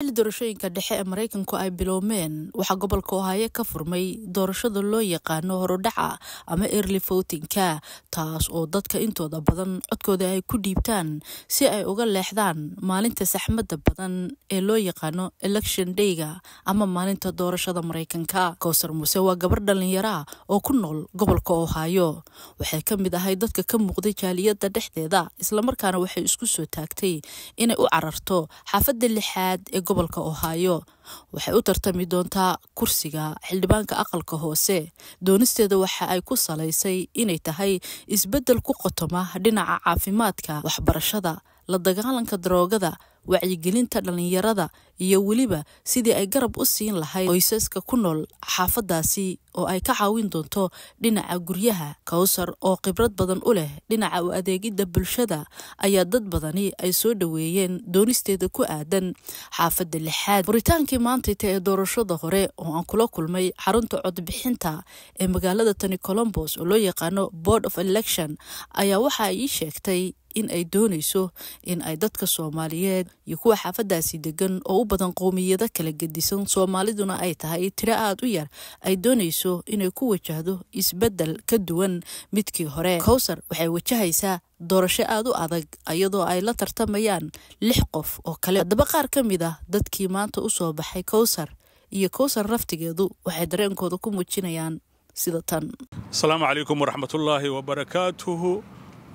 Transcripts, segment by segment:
xilli doorashooyinka dhexe ee maraykanku ay bilowmeen waxaa gobolka ohaayo ka furmay doorashada loo yaqaano horudhaca ama erli footinka taas oo dadka intooda badan codkooda ay ku dhiibtaan si ay uga leexdaan maalinta saxmadda badan ee loo yaqaano election dayga ama maalinta doorashada maraykanka kowsar muuse waa gabar dhallinyara oo ku nool gobolka ohaayo waxay ka mid ahay dadka ka muuqday jaaliyadda dhexdeeda islamarkaana waxay isku soo taagtay inay u cararto xaafadda lixaad ee gobolka ohaayo waxay u tartami doontaa kursiga xildhibaanka aqalka hoose doonisteeda waxa ay ku salaysay inay tahay isbeddel ku qotoma dhinaca caafimaadka waxbarashada la dagaalanka daroogada wacyigelinta dhallinyarada iyo weliba sidii ay garab u siin lahayd qoysaska ku nool xaafadaasi oo ay ka caawin doonto dhinaca guryaha kowsar oo khibrad badan u leh dhinaca u adeegidda bulshada ayaa dad badani ay soo dhoweeyeen doonisteeda ku aadan xaafadda lixaad furitaankii maantayta ee doorashada hore oo aan kula kulmay xarunta codbixinta ee magaalada tani colombos oo loo yaqaano board of election ayaa waxa ii sheegtay in ay doonayso in ay dadka soomaaliyeed iyo kuwa xaafadaasi degan oo u badan qowmiyado kala gedisan soomaaliduna ay tahay tiro aad u yar ay doonayso inay ku wajahdo isbeddel ka duwan midkii hore kowsar waxay wajahaysaa doorasho aad u adag iyadoo ay la tartamayaan lix qof oo kale haddaba qaar ka mid ah dadkii maanta u soo baxay kowsar iyo kowsar naftigeedu waxay dareenkooda ku muujinayaan sida tan asalaamu calaykum waraxmatullaahi wabarakaatuhu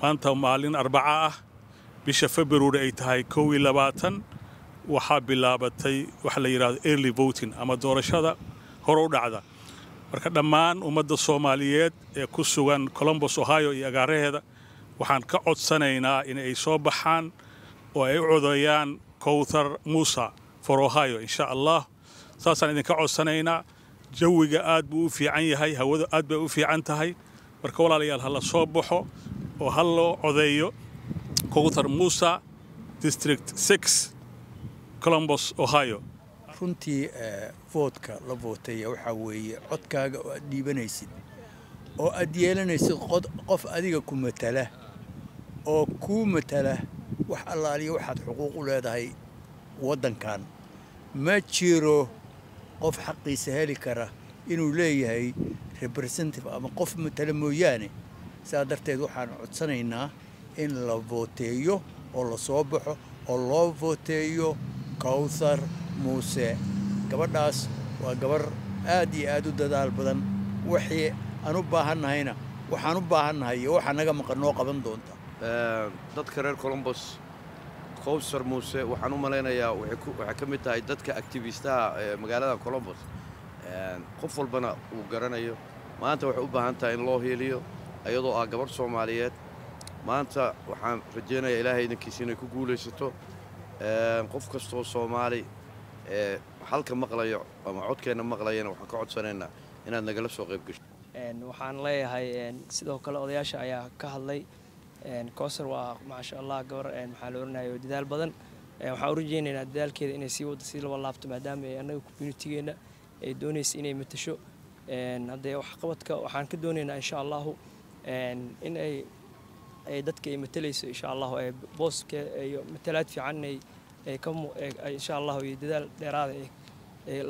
maanta maalin arbaca ah bisha februari ay tahay kow iyo labaatan waxaa bilaabatay waxa la yidhahdo early voting ama doorashada hore u dhacda marka dhammaan ummadda soomaaliyeed ee ku sugan colombos ohio iyo agaaraheeda waxaan ka codsanaynaa in ay soo baxaan oo ay u codayaan kowthar muusa for ohio insha allah saasaan idinka codsanaynaa jawiga aad buu u fiican yahay hawadu aad bay u fiican tahay marka walaalayaal ha la soo baxo oo ha loo codeeyo kowthar muusa district six colombos ohio runtii eh, voodka la vootaya waxaa weeye codkaaga oo aad dhiibanaysid oo aad yeelanaysid qof adiga ku matala oo kuu matala wax allaaliya waxaad xuquuq u leedahay waddankan ma jiro qof xaqiisa heli kara inuu leeyahay representative ama qof matala mooyaane sidaa darteed waxaan codsanaynaa in la vooteeyo oo la soo baxo oo loo vooteeyo kowthar muuse gabadhaas waa gabar aad iyo aad u dadaal badan wixii aan u baahannahayna waxaan u baahannahay iyo waxa naga maqan noo qaban doonta dadka reer colombos kowsar muuse waxaan u malaynayaa waxay ka mid tahay dadka actibistaha magaalada colombos qof walbana uu garanayo maanta waxay u baahan tahay in loo hiiliyo iyadoo ah gabarh soomaaliyeed maanta waxaan rajaynayaa ilaahay idinkiisa inay ku guulaysato Ehm, qof kastoo soomaali ee eh, halka maqlayo ama codkeenna maqlayana waxaan ka codsanaynaa inaad nagala soo qayb gasho waxaan leeyahay sidoo kale odayaasha ayaa ka hadlay kowsar waa maasha allah gabar waxaa la oranaya dadaal badan waxaan urajeynaynaa dadaalkeeda inay sii wada sii laba laabto maadaama annaga communitigeena ay doonaysa inay matasho haddee waxqabadka waxaan ka doonaynaa insha allahu in dadka ay matalayso insha allahu booskeeiyo matalaad fiican ay insha allah iyo dadaal dheeraada ah,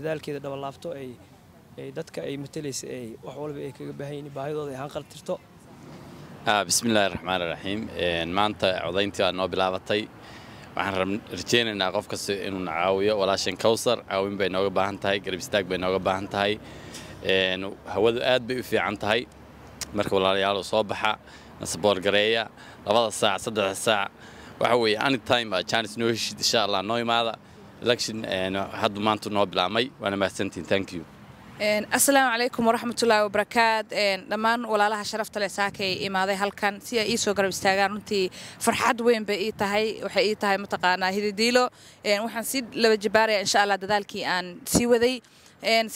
dadaalkeeda dabalaabto ay dadka ay matalaysa ay wax walba ay kaga baahanyiin baahidooda ay hanqal tirto bismillaahi raxmaan raxiim maanta codayntii aa noo bilaabatay waxaan rajeynaynaa qof kasta inuu na caawiyo walaashan kowsar caawin bay nooga baahan tahay garab istaag bay nooga baahan tahay hawadu aad bay u fiican tahay marka walaalayaal soo baxa nasaboor gareeya labada saac saddexda saac waxa weeye anytime janis noo heshid insha allah noo imaada election eh, haddu maanta noo bilaabmay waana mahadsantiin thank you asalaamu calaykum waraxmatullaahi wabarakaad dhammaan walaalaha sharafta leh saakay imaaday halkan si ay ii soo garab istaagaan runtii farxad weyn bay ii tahay waxay ii tahay mataqaanaa hididiilo waxaan sii laba jabaaraya insha allah dadaalkii aan sii waday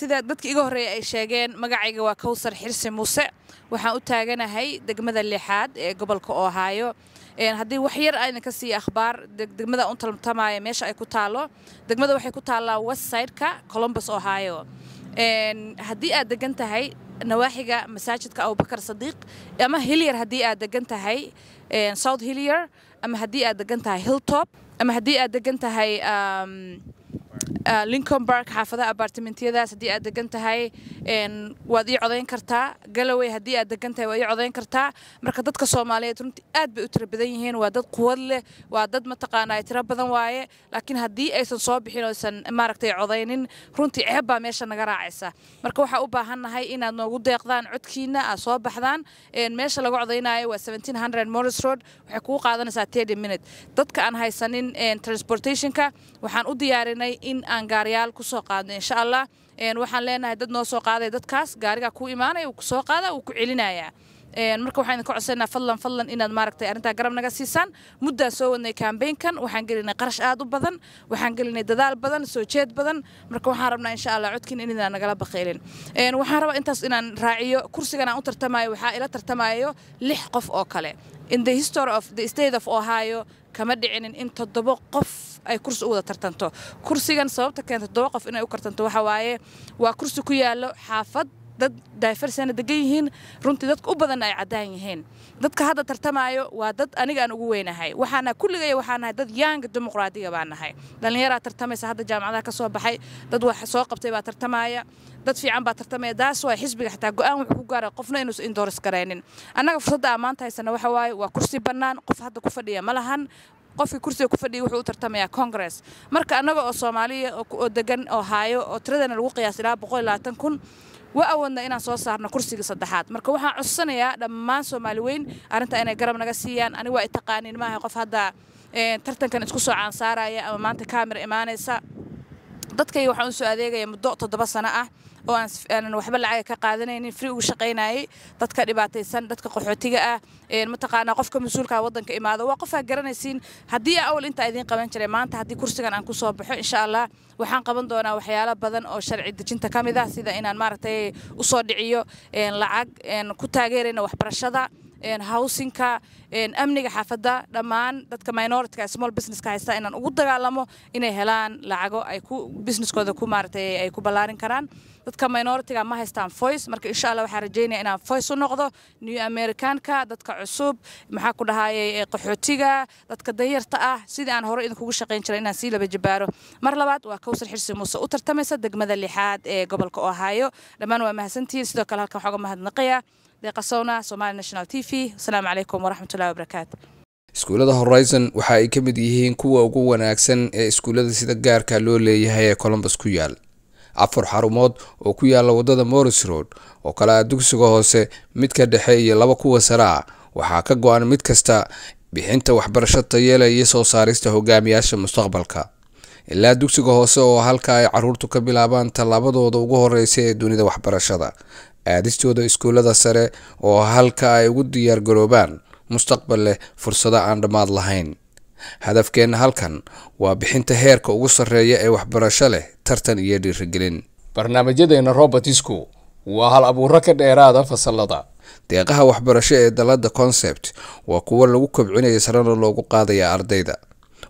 sida dadka iga horreeya ay sheegeen magacayga waa kowsar xirsi muuse waxaan u taaganahay degmada lixaad ee gobolka ohaayo haddii waxyar idinka siiya akhbaar degmada u taltamaya meesha ay ku taalo degmada waxay ku taallaa westsideka colombus ohio haddii aad degan tahay nawaaxiga masaajidka abubakar sadiiq ama hilyer haddii aad degan tahay south hilyer ama haddii aad degan tahay hilltop ama haddii aad degan tahay um, Ah, lincoln bark xaafadaha abartimentiyadaas haddii aad degan tahay waad ii codayn kartaa galaway haddii aad degan tahay waad ii codayn kartaa marka dadka soomaaliyeed runtii aad bay u tiro badan yihiin waa dad quwad leh waa dad mataqaana ay tiro badan waaye laakiin haddii aysan soo bixin oysan maaragtay codaynin runtii ceeb baa meesha naga raacaysa marka waxaa u baahannahay inaad noogu deeqdaan codkiina aad soo baxdaan meesha lagu codaynayo waa seventeen hundred morris road waxay kugu qaadanaysaa thirty minute dadka aan haysanin transportationka waxaan u diyaarinay in aan gaariyaal kusoo qaadno insha allah waxaan leenahay dad noo soo qaaday dadkaas gaariga ku imaanaya uu kusoo qaada uu ku celinayaa marka waxaan idinka codsanaa fadlan fadlan inaad maaragtay arrintaa garab naga siisaan muddaan soo wadnay kambeynkan waxaan gelinay qarash aad u badan waxaan gelinay dadaal badan soo jeed badan marka waxaan rabnaa insha allah codkin in inaan nagala baqeelin waxaan rabaa intaas inaan raaciyo kursigan aan u tartamayo waxaa ila tartamayo lix qof oo kale in the history of the state of ohio kama dhicinin in toddobo qof ay kursi u wada tartanto kursigan sababta keenta todoba qof inay u tartanto waxaa waaye waa kursi ku yaalo xaafad dad daafarsana degan yihiin runtii dadka u badanna ay caddaan yihiin dadka hadda tartamaayo waa dad aniga aan ugu weynahay waxaana kulligay waxaa nahay dad yaanga dimuqraadiga baa nahay dhallinyaraa tartamaysa hadda jaamacadaha ka soo baxay dad wax soo qabtay baa tartamaya dad fiican baa tartamaya daas waa xisbiga xataa go'aan wuxuu ku gaaray qofna inuusan indooris garaynin annaga fursadda aan maanta haysana waxa waaye waa kursi bannaan qof hadda ku fadhiya ma lahan qofkii kursiga ku fadhiyay wuxuu u tartamayaa congress marka annaga oo soomaaliya oo degan oo haayo oo tiradana lagu qiyaas ilaa boqollaaankun wa awoodna inaan soo saarno kursigii saddexaad marka waxaan codsanayaa dhammaan soomaali weyn arrintaa inay garab naga siiyaan anigu waa itaqaaniin maaha qof hadda eh, tartankan isku soo caansaaraya ama maanta kaamira imaanaysa dadkayga waxaan u soo adeegaya muddo toddoba sano ah oo aanaan waxba lacaga ka qaadanaynin fri ugu shaqaynayay dadka dhibaataysan dadka qaxootiga ah mataqaanaa qofka mas-uulka ah wadanka imaado waa qof garanaysiin haddii awal intaa idiin qaban jiray maanta haddii kursigan aan ku soo baxo insha allah waxaan qaban doonaa waxyaalo badan oo sharci dejinta ka mid ah sida inaan maaragtay u dhiciyo lacag ku taageerayna waxbarashada howsinka amniga xaafada dhammaan dadka minoritga small businesska haysta inaan ugu dagaalamo inay helaan lacago ay ku businesskooda ku maaragtay ay ku ballaarin karaan dadka minoritiga ma haystaan voice marka insha allah waxaan rajeynaya inaan voice u noqdo new americanka dadka cusub maxaa ku dhahayay eh, eh, qaxootiga dadka danyarta ah sidii aan hore idinkugu shaqayn jiray inaan sii laba jabaaro mar labaad waa kowsar xirsi muuse u tartamaysa degmada lixaad ee gobolka ohaayo dhammaan waa mahadsantihiin sidoo kale halkan waxaa uga mahadnaqaya deeqasowna somali national t v asalaamu calaykum waraxmatullahi wabarakaatu iskuullada horizon waxa ay ka mid yihiin kuwa ugu wanaagsan ee iskuulada sida gaarka loo leeyahay ee colombus ku yaal afar xarumood oo ku yaalla waddada morris road oo kale ah dugsiga hoose midka dhexe iyo laba kuwa saraa waxaa ka go-an mid kasta bixinta waxbarasho tayeela iyo soo saarista hogaamiyaasha mustaqbalka ilaa dugsiga hoose oo halka ay caruurtu ka bilaabaan tallaabadooda ugu horeysa ee dunida waxbarashada aadistooda iskuullada sare oo halka ay ugu diyaargaroobaan mustaqbal leh fursado aan dhammaad lahayn hadafkeenna halkan waa bixinta heerka ugu sarreeya ee waxbarasho leh tartan iyo dhiirigelin barnaamijyadeena robertisku waa hal abuuro ka dheeraada fasalada deeqaha waxbarasho ee dalladda concept waa kuwo lagu kobcinaya sarena loogu qaadaya ardayda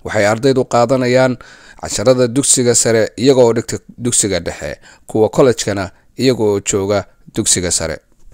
waxay ardaydu qaadanayaan casharada dugsiga sare iyaga oo dhigta dugsiga dhexe kuwa kollejkana iyaga oo jooga dugsiga sare